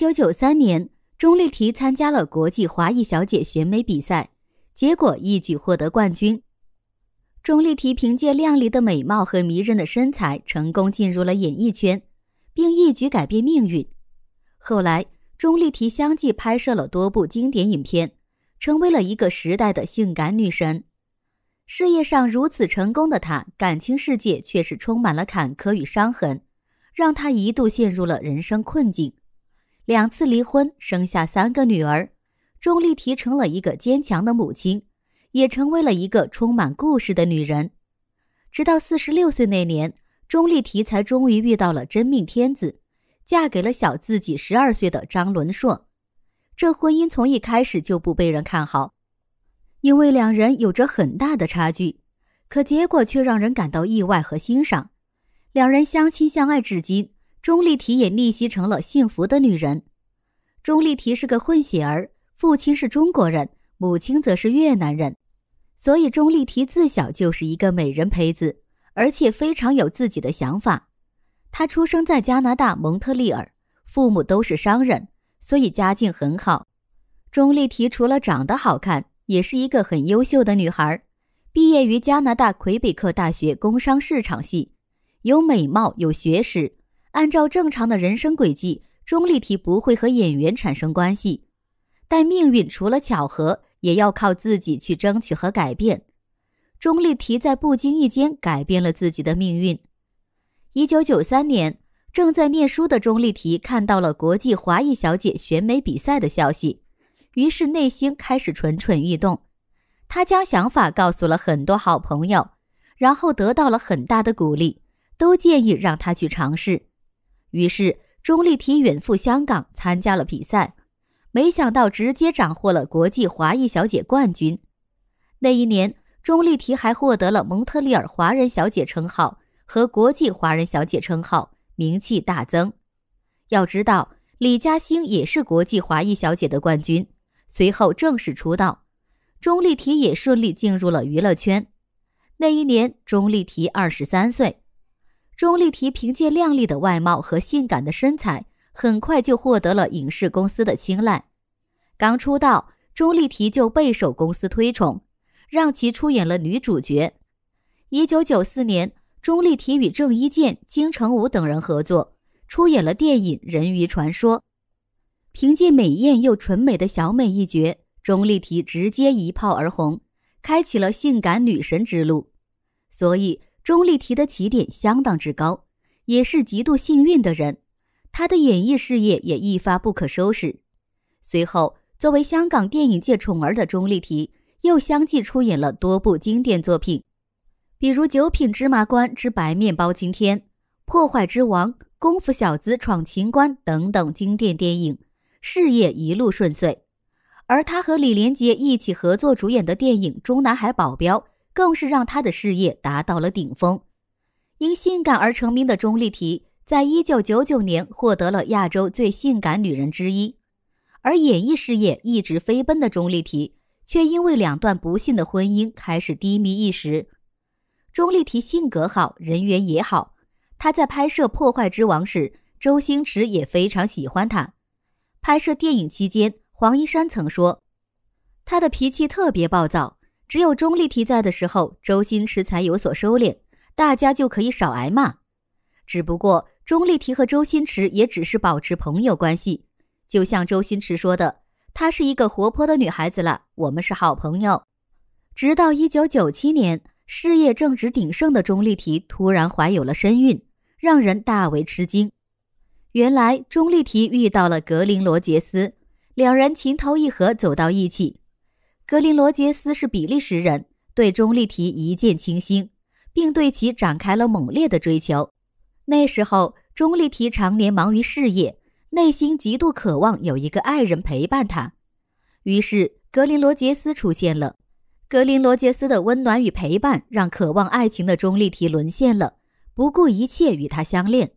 一九九三年，钟丽缇参加了国际华裔小姐选美比赛，结果一举获得冠军。钟丽缇凭借靓丽的美貌和迷人的身材，成功进入了演艺圈，并一举改变命运。后来，钟丽缇相继拍摄了多部经典影片，成为了一个时代的性感女神。事业上如此成功的她，感情世界却是充满了坎坷与伤痕，让她一度陷入了人生困境。两次离婚，生下三个女儿，钟丽缇成了一个坚强的母亲，也成为了一个充满故事的女人。直到四十六岁那年，钟丽缇才终于遇到了真命天子，嫁给了小自己十二岁的张伦硕。这婚姻从一开始就不被人看好，因为两人有着很大的差距，可结果却让人感到意外和欣赏。两人相亲相爱至今。钟丽缇也逆袭成了幸福的女人。钟丽缇是个混血儿，父亲是中国人，母亲则是越南人，所以钟丽缇自小就是一个美人胚子，而且非常有自己的想法。她出生在加拿大蒙特利尔，父母都是商人，所以家境很好。钟丽缇除了长得好看，也是一个很优秀的女孩，毕业于加拿大魁北克大学工商市场系，有美貌有学识。按照正常的人生轨迹，钟丽缇不会和演员产生关系。但命运除了巧合，也要靠自己去争取和改变。钟丽缇在不经意间改变了自己的命运。一九九三年，正在念书的钟丽缇看到了国际华裔小姐选美比赛的消息，于是内心开始蠢蠢欲动。她将想法告诉了很多好朋友，然后得到了很大的鼓励，都建议让她去尝试。于是，钟丽缇远赴香港参加了比赛，没想到直接斩获了国际华裔小姐冠军。那一年，钟丽缇还获得了蒙特利尔华人小姐称号和国际华人小姐称号，名气大增。要知道，李嘉欣也是国际华裔小姐的冠军。随后正式出道，钟丽缇也顺利进入了娱乐圈。那一年，钟丽缇二十三岁。钟丽缇凭借靓丽的外貌和性感的身材，很快就获得了影视公司的青睐。刚出道，钟丽缇就备受公司推崇，让其出演了女主角。一九九四年，钟丽缇与郑伊健、金城武等人合作，出演了电影《人鱼传说》。凭借美艳又纯美的小美一角，钟丽缇直接一炮而红，开启了性感女神之路。所以。钟丽缇的起点相当之高，也是极度幸运的人。她的演艺事业也一发不可收拾。随后，作为香港电影界宠儿的钟丽缇，又相继出演了多部经典作品，比如《九品芝麻官之白面包青天》《破坏之王》《功夫小子闯情关》等等经典电影，事业一路顺遂。而他和李连杰一起合作主演的电影《中南海保镖》。更是让她的事业达到了顶峰。因性感而成名的钟丽缇，在一九九九年获得了亚洲最性感女人之一。而演艺事业一直飞奔的钟丽缇，却因为两段不幸的婚姻开始低迷一时。钟丽缇性格好，人缘也好。她在拍摄《破坏之王》时，周星驰也非常喜欢她。拍摄电影期间，黄一山曾说，她的脾气特别暴躁。只有钟丽缇在的时候，周星驰才有所收敛，大家就可以少挨骂。只不过，钟丽缇和周星驰也只是保持朋友关系。就像周星驰说的：“她是一个活泼的女孩子了，我们是好朋友。”直到一九九七年，事业正值鼎盛的钟丽缇突然怀有了身孕，让人大为吃惊。原来，钟丽缇遇到了格林·罗杰斯，两人情投意合，走到一起。格林罗杰斯是比利时人，对钟丽缇一见倾心，并对其展开了猛烈的追求。那时候，钟丽缇常年忙于事业，内心极度渴望有一个爱人陪伴她。于是，格林罗杰斯出现了。格林罗杰斯的温暖与陪伴，让渴望爱情的钟丽缇沦陷了，不顾一切与他相恋。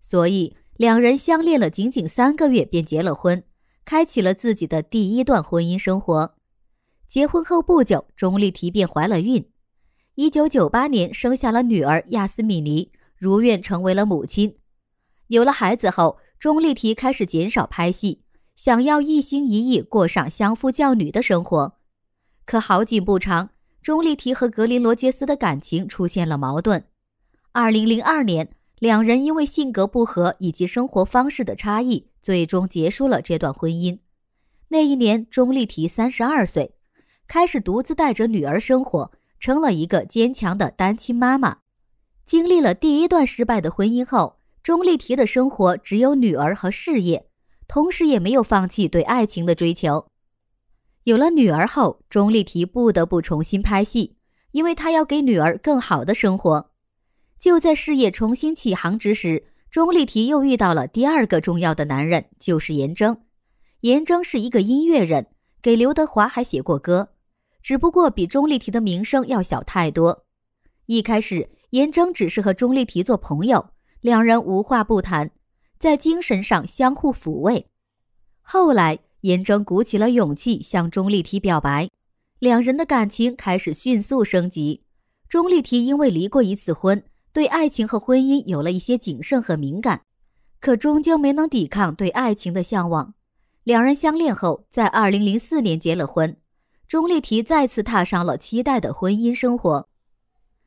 所以，两人相恋了仅仅三个月便结了婚，开启了自己的第一段婚姻生活。结婚后不久，钟丽缇便怀了孕。一九九八年，生下了女儿亚斯米尼，如愿成为了母亲。有了孩子后，钟丽缇开始减少拍戏，想要一心一意过上相夫教女的生活。可好景不长，钟丽缇和格林罗杰斯的感情出现了矛盾。二零零二年，两人因为性格不合以及生活方式的差异，最终结束了这段婚姻。那一年，钟丽缇三十二岁。开始独自带着女儿生活，成了一个坚强的单亲妈妈。经历了第一段失败的婚姻后，钟丽缇的生活只有女儿和事业，同时也没有放弃对爱情的追求。有了女儿后，钟丽缇不得不重新拍戏，因为她要给女儿更好的生活。就在事业重新起航之时，钟丽缇又遇到了第二个重要的男人，就是严铮。严铮是一个音乐人，给刘德华还写过歌。只不过比钟丽缇的名声要小太多。一开始，严铮只是和钟丽缇做朋友，两人无话不谈，在精神上相互抚慰。后来，严铮鼓起了勇气向钟丽缇表白，两人的感情开始迅速升级。钟丽缇因为离过一次婚，对爱情和婚姻有了一些谨慎和敏感，可终究没能抵抗对爱情的向往。两人相恋后，在二零零四年结了婚。钟丽缇再次踏上了期待的婚姻生活，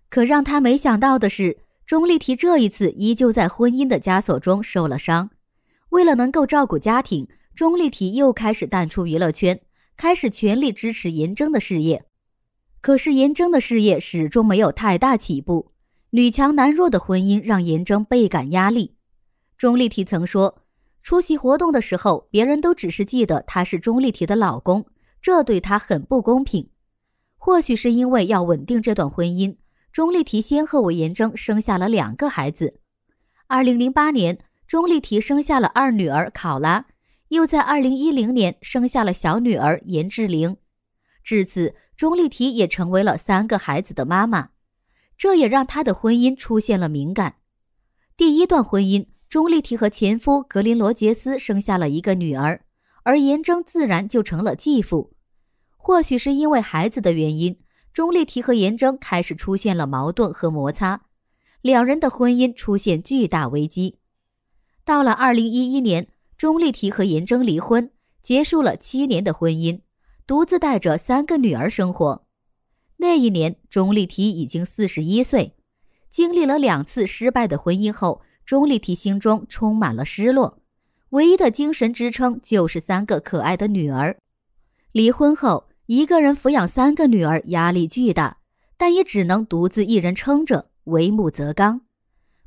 可让她没想到的是，钟丽缇这一次依旧在婚姻的枷锁中受了伤。为了能够照顾家庭，钟丽缇又开始淡出娱乐圈，开始全力支持颜铮的事业。可是颜铮的事业始终没有太大起步，女强男弱的婚姻让颜铮倍感压力。钟丽缇曾说：“出席活动的时候，别人都只是记得他是钟丽缇的老公。”这对他很不公平，或许是因为要稳定这段婚姻，钟丽缇先和韦延征生下了两个孩子。二零零八年，钟丽缇生下了二女儿考拉，又在二零一零年生下了小女儿严志玲。至此，钟丽缇也成为了三个孩子的妈妈，这也让她的婚姻出现了敏感。第一段婚姻，钟丽缇和前夫格林罗杰斯生下了一个女儿。而严铮自然就成了继父。或许是因为孩子的原因，钟丽缇和严铮开始出现了矛盾和摩擦，两人的婚姻出现巨大危机。到了二零一一年，钟丽缇和严铮离婚，结束了七年的婚姻，独自带着三个女儿生活。那一年，钟丽缇已经四十一岁，经历了两次失败的婚姻后，钟丽缇心中充满了失落。唯一的精神支撑就是三个可爱的女儿。离婚后，一个人抚养三个女儿，压力巨大，但也只能独自一人撑着。为母则刚，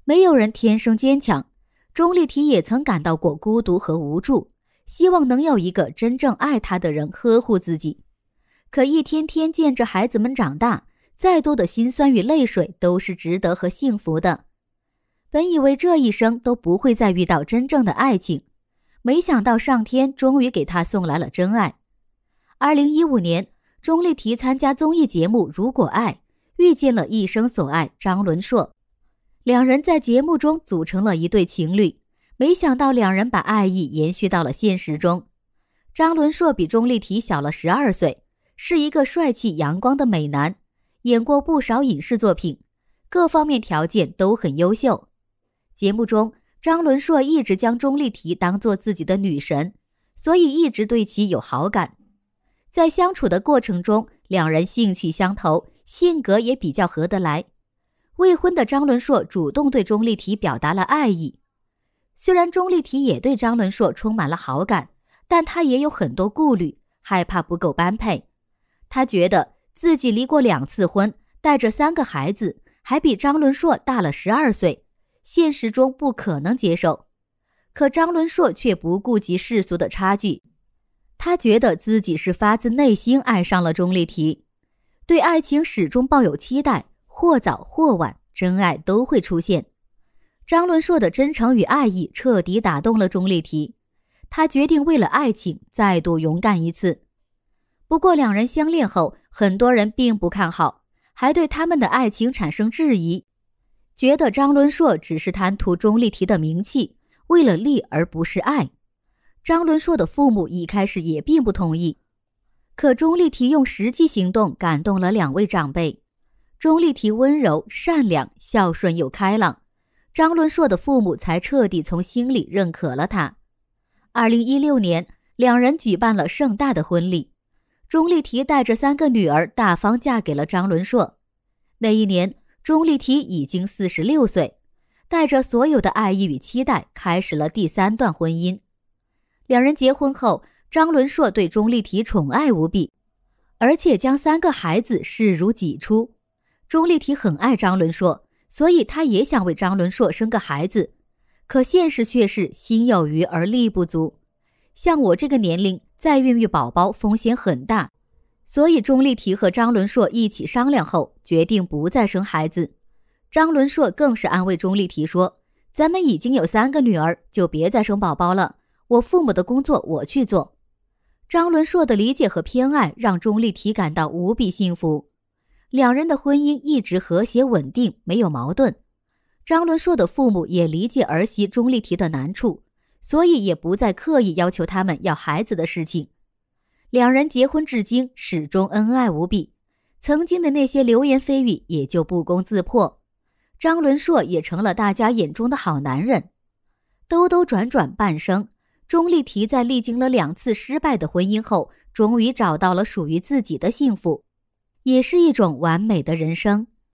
没有人天生坚强。钟丽缇也曾感到过孤独和无助，希望能有一个真正爱她的人呵护自己。可一天天见着孩子们长大，再多的辛酸与泪水都是值得和幸福的。本以为这一生都不会再遇到真正的爱情。没想到上天终于给他送来了真爱。二零一五年，钟丽缇参加综艺节目《如果爱》，遇见了一生所爱张伦硕，两人在节目中组成了一对情侣。没想到两人把爱意延续到了现实中。张伦硕比钟丽缇小了十二岁，是一个帅气阳光的美男，演过不少影视作品，各方面条件都很优秀。节目中。张伦硕一直将钟丽缇当做自己的女神，所以一直对其有好感。在相处的过程中，两人兴趣相投，性格也比较合得来。未婚的张伦硕主动对钟丽缇表达了爱意。虽然钟丽缇也对张伦硕充满了好感，但她也有很多顾虑，害怕不够般配。她觉得自己离过两次婚，带着三个孩子，还比张伦硕大了十二岁。现实中不可能接受，可张伦硕却不顾及世俗的差距，他觉得自己是发自内心爱上了钟丽缇，对爱情始终抱有期待，或早或晚，真爱都会出现。张伦硕的真诚与爱意彻底打动了钟丽缇，他决定为了爱情再度勇敢一次。不过，两人相恋后，很多人并不看好，还对他们的爱情产生质疑。觉得张伦硕只是贪图钟丽缇的名气，为了利而不是爱。张伦硕的父母一开始也并不同意，可钟丽缇用实际行动感动了两位长辈。钟丽缇温柔善良、孝顺又开朗，张伦硕的父母才彻底从心里认可了她。二零一六年，两人举办了盛大的婚礼。钟丽缇带着三个女儿大方嫁给了张伦硕。那一年。钟丽缇已经四十六岁，带着所有的爱意与期待，开始了第三段婚姻。两人结婚后，张伦硕对钟丽缇宠爱无比，而且将三个孩子视如己出。钟丽缇很爱张伦硕，所以她也想为张伦硕生个孩子，可现实却是心有余而力不足。像我这个年龄，再孕育宝宝风险很大。所以，钟丽缇和张伦硕一起商量后，决定不再生孩子。张伦硕更是安慰钟丽缇说：“咱们已经有三个女儿，就别再生宝宝了。我父母的工作我去做。”张伦硕的理解和偏爱让钟丽缇感到无比幸福。两人的婚姻一直和谐稳定，没有矛盾。张伦硕的父母也理解儿媳钟丽缇的难处，所以也不再刻意要求他们要孩子的事情。两人结婚至今，始终恩爱无比。曾经的那些流言蜚语也就不攻自破。张伦硕也成了大家眼中的好男人。兜兜转转半生，钟丽缇在历经了两次失败的婚姻后，终于找到了属于自己的幸福，也是一种完美的人生。